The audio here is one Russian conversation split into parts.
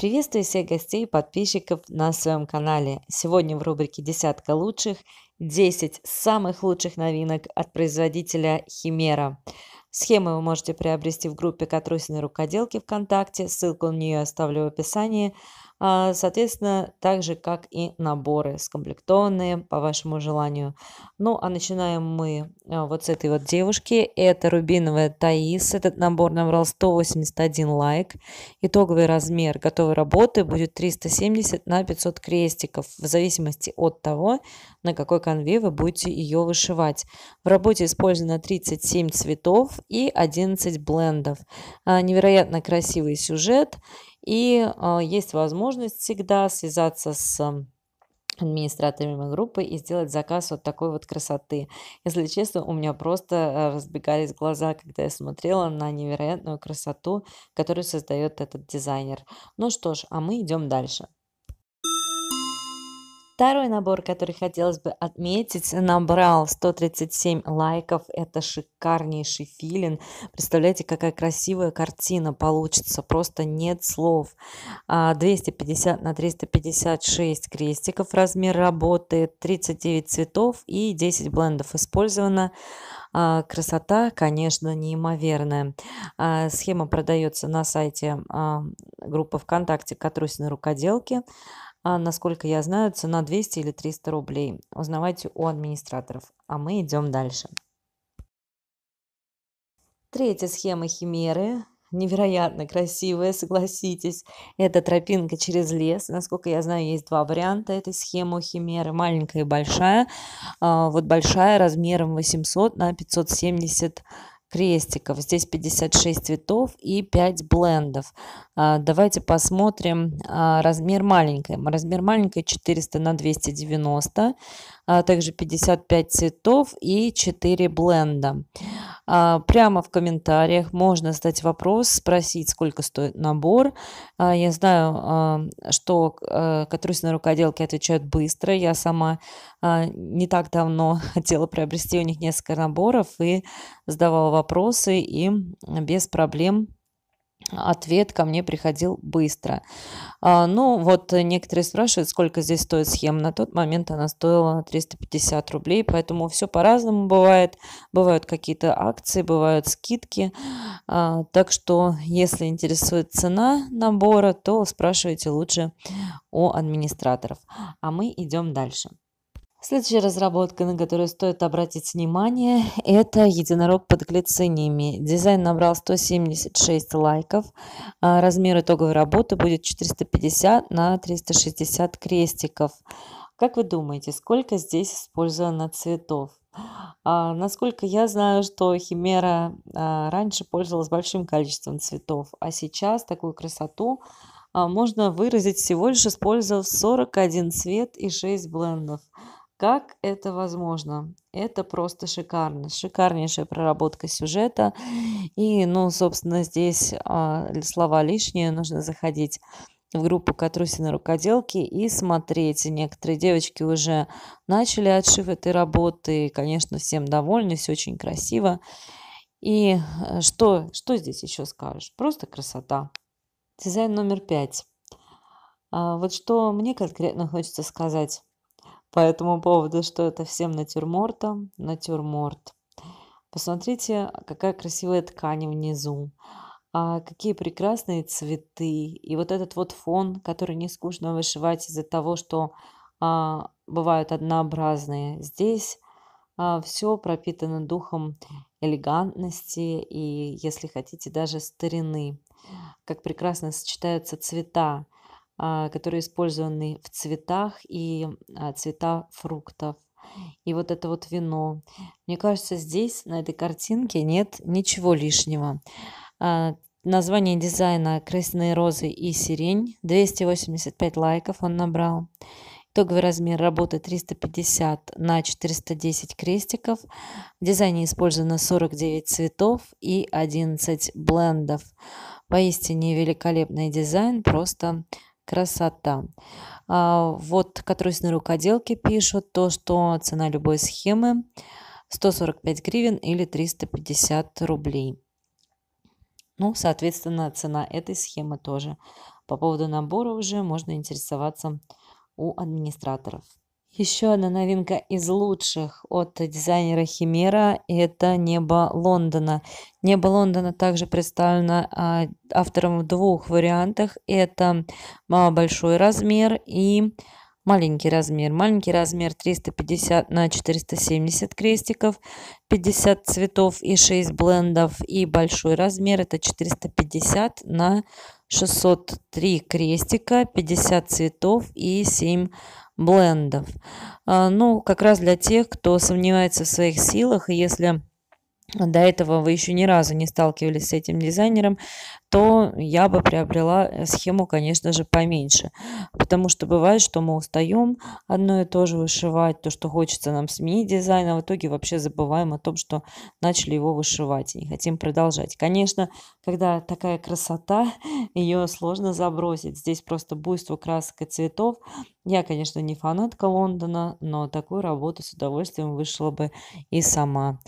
Приветствую всех гостей и подписчиков на своем канале. Сегодня в рубрике «Десятка лучших» 10 самых лучших новинок от производителя Химера. Схемы вы можете приобрести в группе Катрусиной рукоделки ВКонтакте, ссылку на нее оставлю в описании. А, соответственно, так же, как и наборы скомплектованные по вашему желанию. Ну, а начинаем мы а, вот с этой вот девушки. Это рубиновая Таис. Этот набор набрал 181 лайк. Итоговый размер готовой работы будет 370 на 500 крестиков, в зависимости от того, на какой конве вы будете ее вышивать. В работе использовано 37 цветов и 11 блендов. А, невероятно красивый сюжет. И а, есть возможность всегда связаться с администраторами группы и сделать заказ вот такой вот красоты. Если честно, у меня просто э, разбегались глаза, когда я смотрела на невероятную красоту, которую создает этот дизайнер. Ну что ж, а мы идем дальше. Второй набор, который хотелось бы отметить, набрал 137 лайков. Это шикарнейший филин. Представляете, какая красивая картина получится. Просто нет слов. 250 а, на 356 крестиков. Размер работы 39 цветов и 10 блендов использовано. А, красота, конечно, неимоверная. А, схема продается на сайте группы ВКонтакте «Катрусины рукоделки». А, насколько я знаю, цена 200 или 300 рублей. Узнавайте у администраторов. А мы идем дальше. Третья схема химеры. Невероятно красивая, согласитесь. Это тропинка через лес. Насколько я знаю, есть два варианта этой схемы химеры. Маленькая и большая. А, вот большая размером 800 на 570 крестиков. Здесь 56 цветов и 5 блендов. А, давайте посмотрим а, размер маленькой. Размер маленькой 400 на 290, а, также 55 цветов и 4 бленда. А, прямо в комментариях можно задать вопрос, спросить, сколько стоит набор. А, я знаю, а, что э, катрусины рукоделки отвечают быстро. Я сама не так давно хотела приобрести у них несколько наборов и задавала вопросы, и без проблем ответ ко мне приходил быстро. А, ну, вот некоторые спрашивают, сколько здесь стоит схема. На тот момент она стоила 350 рублей, поэтому все по-разному бывает. Бывают какие-то акции, бывают скидки. А, так что, если интересует цена набора, то спрашивайте лучше у администраторов. А мы идем дальше. Следующая разработка, на которую стоит обратить внимание, это единорог под глициниями. Дизайн набрал 176 лайков. А, размер итоговой работы будет 450 на 360 крестиков. Как вы думаете, сколько здесь использовано цветов? А, насколько я знаю, что химера а, раньше пользовалась большим количеством цветов, а сейчас такую красоту а, можно выразить всего лишь использовав 41 цвет и 6 блендов. Как это возможно? Это просто шикарно. Шикарнейшая проработка сюжета. И, ну, собственно, здесь а, слова лишние. Нужно заходить в группу Катруси на рукоделки и смотреть. некоторые девочки уже начали отшив этой работы. конечно, всем довольны, все очень красиво. И э, что, что здесь еще скажешь? Просто красота. Дизайн номер пять. А, вот что мне конкретно хочется сказать по этому поводу, что это всем натюрмортом, натюрморт. Посмотрите, какая красивая ткань внизу, а какие прекрасные цветы. И вот этот вот фон, который не скучно вышивать из-за того, что а, бывают однообразные. Здесь а, все пропитано духом элегантности и, если хотите, даже старины. Как прекрасно сочетаются цвета. А, которые использованы в цветах и а, цвета фруктов. И вот это вот вино. Мне кажется, здесь, на этой картинке, нет ничего лишнего. А, название дизайна «Красные розы и сирень». 285 лайков он набрал. Итоговый размер работы 350 на 410 крестиков. В дизайне использовано 49 цветов и 11 блендов. Поистине великолепный дизайн, просто красота. А, вот, которые на рукоделке пишут, то, что цена любой схемы 145 гривен или 350 рублей. Ну, соответственно, цена этой схемы тоже. По поводу набора уже можно интересоваться у администраторов. Еще одна новинка из лучших от дизайнера Химера – это «Небо Лондона». «Небо Лондона» также представлено а, автором в двух вариантах. Это а, большой размер и маленький размер. Маленький размер 350 на 470 крестиков, 50 цветов и 6 блендов. И большой размер это 450 на 603 крестика, 50 цветов и 7 блендов. А, ну, как раз для тех, кто сомневается в своих силах, и если до этого вы еще ни разу не сталкивались с этим дизайнером, то я бы приобрела э, схему, конечно же, поменьше. Потому что бывает, что мы устаем одно и то же вышивать, то, что хочется нам сменить дизайн, а в итоге вообще забываем о том, что начали его вышивать и не хотим продолжать. Конечно, когда такая красота, ее сложно забросить. Здесь просто буйство красок и цветов. Я, конечно, не фанатка Лондона, но такую работу с удовольствием вышла бы и сама.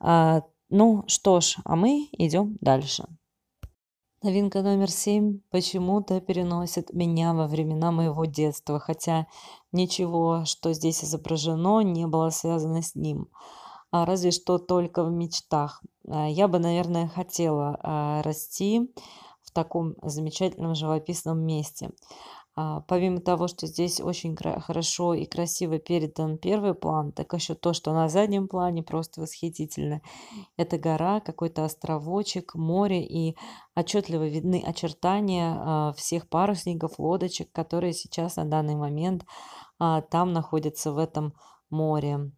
А, ну что ж, а мы идем дальше. Новинка номер семь почему-то переносит меня во времена моего детства, хотя ничего, что здесь изображено, не было связано с ним. а Разве что только в мечтах. А, я бы, наверное, хотела а, расти в таком замечательном живописном месте. А, помимо того, что здесь очень хорошо и красиво передан первый план, так еще то, что на заднем плане просто восхитительно. Это гора, какой-то островочек, море и отчетливо видны очертания а, всех парусников, лодочек, которые сейчас на данный момент а, там находятся в этом море.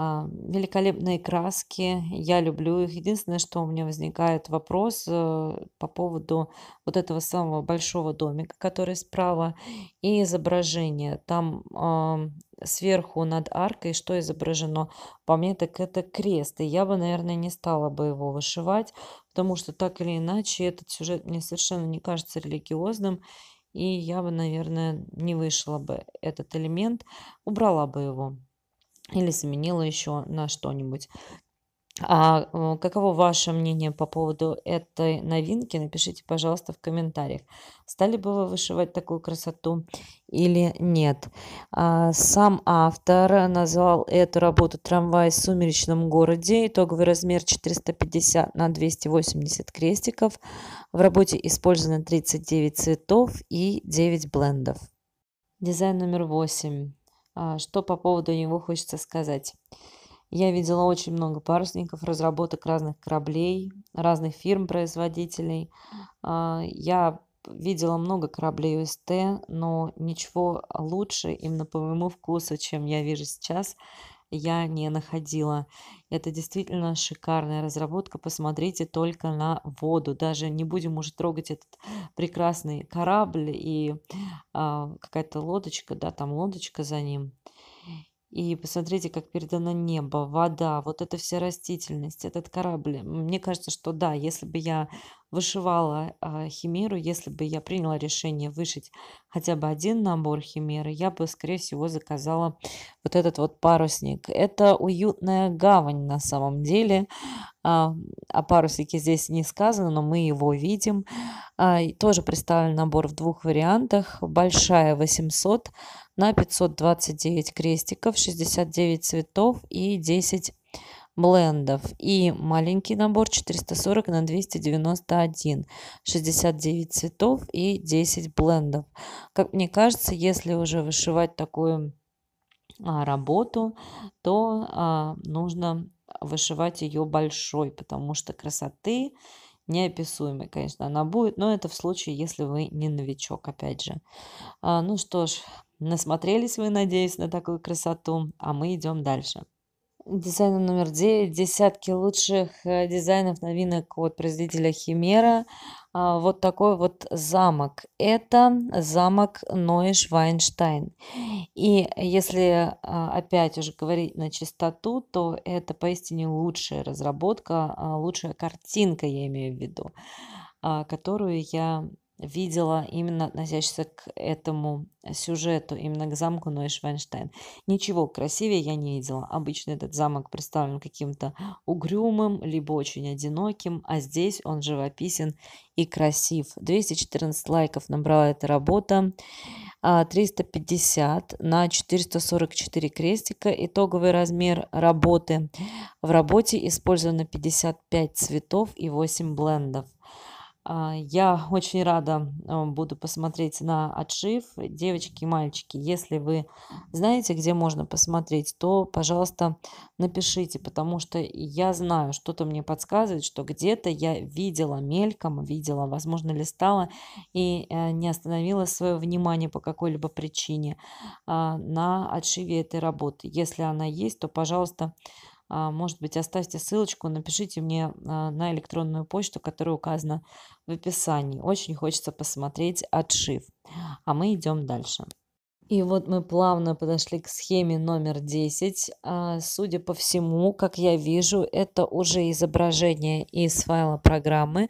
А, великолепные краски, я люблю их. Единственное, что у меня возникает вопрос э, по поводу вот этого самого большого домика, который справа, и изображение. Там сверху над аркой, что изображено? По мне, так это крест. И я бы, наверное, не стала бы его вышивать, потому что так или иначе этот сюжет мне совершенно не кажется религиозным. И я бы, наверное, не вышла бы этот элемент, убрала бы его или заменила еще на что-нибудь. А э, каково ваше мнение по поводу этой новинки? Напишите, пожалуйста, в комментариях. Стали бы вы вышивать такую красоту или нет? А, сам автор назвал эту работу «Трамвай в сумеречном городе». Итоговый размер 450 на 280 крестиков. В работе использовано 39 цветов и 9 блендов. Дизайн номер 8. А, что по поводу него хочется сказать. Я видела очень много парусников, разработок разных кораблей, разных фирм-производителей. А, я видела много кораблей УСТ, но ничего лучше именно по моему вкусу, чем я вижу сейчас, я не находила. Это действительно шикарная разработка. Посмотрите только на воду. Даже не будем уже трогать этот прекрасный корабль и а, какая-то лодочка, да, там лодочка за ним. И посмотрите, как передано небо, вода, вот эта вся растительность, этот корабль. Мне кажется, что да, если бы я вышивала э, химеру, если бы я приняла решение вышить хотя бы один набор химеры, я бы, скорее всего, заказала вот этот вот парусник. Это уютная гавань на самом деле. Э, о паруснике здесь не сказано, но мы его видим. Э, тоже представлен набор в двух вариантах. Большая 800 на 529 крестиков, 69 цветов и 10 блендов. И маленький набор 440 на 291, 69 цветов и 10 блендов. Как мне кажется, если уже вышивать такую а, работу, то а, нужно вышивать ее большой, потому что красоты неописуемой, конечно, она будет, но это в случае, если вы не новичок, опять же. А, ну что ж, Насмотрелись вы, надеюсь, на такую красоту, а мы идем дальше. Дизайн номер 9. Десятки лучших э, дизайнов новинок от производителя Химера. А, вот такой вот замок. Это замок Ноиш Вайнштайн. И если а, опять уже говорить на чистоту, то это поистине лучшая разработка, а, лучшая картинка, я имею в виду, которую я видела именно относящийся к этому сюжету, именно к замку Нойшвенштейн. Ничего красивее я не видела. Обычно этот замок представлен каким-то угрюмым, либо очень одиноким, а здесь он живописен и красив. 214 лайков набрала эта работа. 350 а, на 444 крестика. Итоговый размер работы. В работе использовано 55 цветов и 8 блендов. А, я очень рада э, буду посмотреть на отшив. Девочки и мальчики, если вы знаете, где можно посмотреть, то, пожалуйста, напишите, потому что я знаю, что-то мне подсказывает, что где-то я видела мельком, видела, возможно, листала и э, не остановила свое внимание по какой-либо причине а, на отшиве этой работы. Если она есть, то, пожалуйста, а, может быть, оставьте ссылочку, напишите мне а, на электронную почту, которая указана в описании. Очень хочется посмотреть отшив. А мы идем дальше. И вот мы плавно подошли к схеме номер 10. А, судя по всему, как я вижу, это уже изображение из файла программы.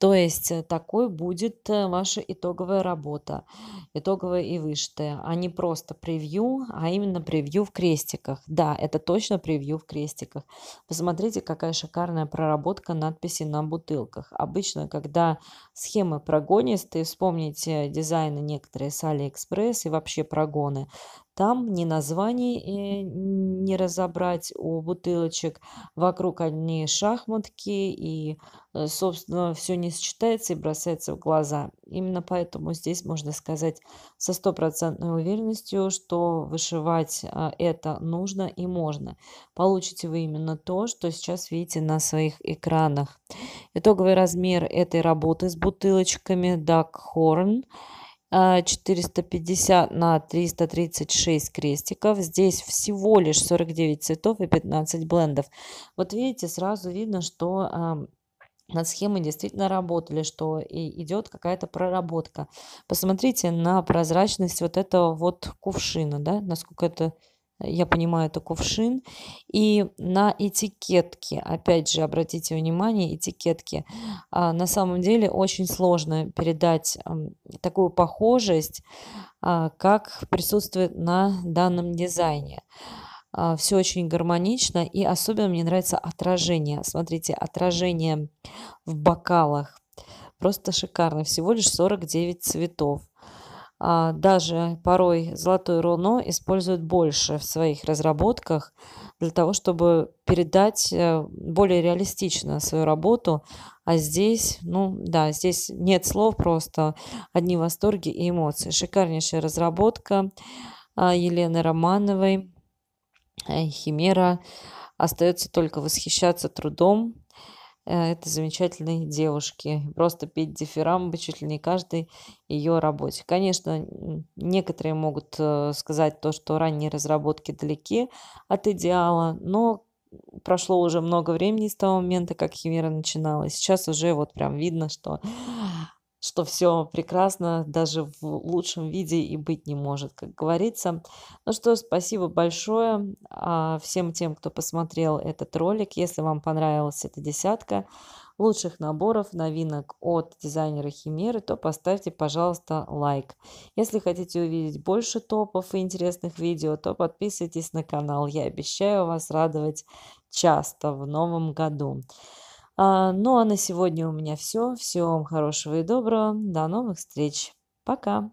То есть э, такой будет э, ваша итоговая работа, итоговая и выштая, а не просто превью, а именно превью в крестиках. Да, это точно превью в крестиках. Посмотрите, какая шикарная проработка надписи на бутылках. Обычно, когда схемы прогонистые, вспомните дизайны некоторые с Алиэкспресс и вообще прогоны, там ни названий э, не разобрать у бутылочек. Вокруг одни шахматки и, э, собственно, все не сочетается и бросается в глаза. Именно поэтому здесь можно сказать со стопроцентной уверенностью, что вышивать а, это нужно и можно. Получите вы именно то, что сейчас видите на своих экранах. Итоговый размер этой работы с бутылочками Duck Horn – 450 э, на 336 крестиков. Здесь всего лишь 49 цветов и 15 блендов. Вот видите, сразу видно, что эм, над схемой действительно работали, что и идет какая-то проработка. Посмотрите на прозрачность вот этого вот кувшина, да, насколько это я понимаю, это кувшин. И на этикетке, опять же, обратите внимание, этикетки. А, на самом деле очень сложно передать такую похожесть, а, как присутствует на данном дизайне. А, Все очень гармонично и особенно мне нравится отражение. Смотрите, отражение в бокалах. Просто шикарно. Всего лишь 49 цветов. А, даже порой золотой руно используют больше в своих разработках для того, чтобы передать э, более реалистично свою работу. А здесь, ну да, здесь нет слов, просто одни восторги и эмоции. Шикарнейшая разработка а, Елены Романовой, э, Химера. Остается только восхищаться трудом Э, Это замечательной девушки. Просто петь дифирамбы чуть ли не каждой ее работе. Конечно, некоторые могут э, сказать то, что ранние разработки далеки от идеала, но прошло уже много времени с того момента, как Химера начинала. Сейчас уже вот прям видно, что что все прекрасно даже в лучшем виде и быть не может, как говорится. Ну что, спасибо большое а, всем тем, кто посмотрел этот ролик. Если вам понравилась эта десятка лучших наборов новинок от дизайнера Химеры, то поставьте, пожалуйста, лайк. Если хотите увидеть больше топов и интересных видео, то подписывайтесь на канал. Я обещаю вас радовать часто в новом году. А, ну а на сегодня у меня все. Всего вам хорошего и доброго. До новых встреч. Пока.